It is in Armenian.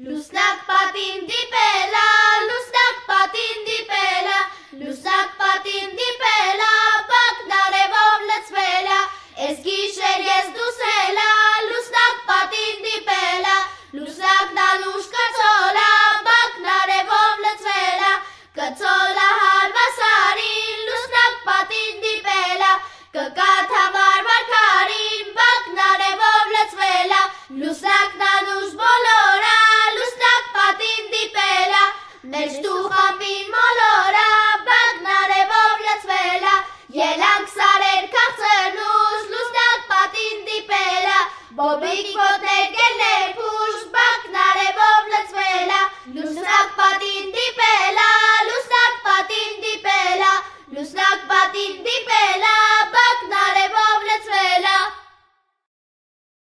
Լուսնակ պատին դիպելա, լուսնակ պատին դիպելա, լուսնակ պատին դիպելա, բակնարևով լցվելա, ես գիշեր ես դուսելա, լուսնակ պատին դիպելա, լուսնակ Մեր ստուխամին մոլորա, բագնարևով լծվելա, ելանք սարեր կաղցրնուշ, լուսնակ պատին դիպելա, բոբիկ ոտներ գելներ պուշ, բագնարևով լծվելա, լուսնակ պատին դիպելա, լուսնակ պատին դիպելա, լուսնակ պատին դիպելա,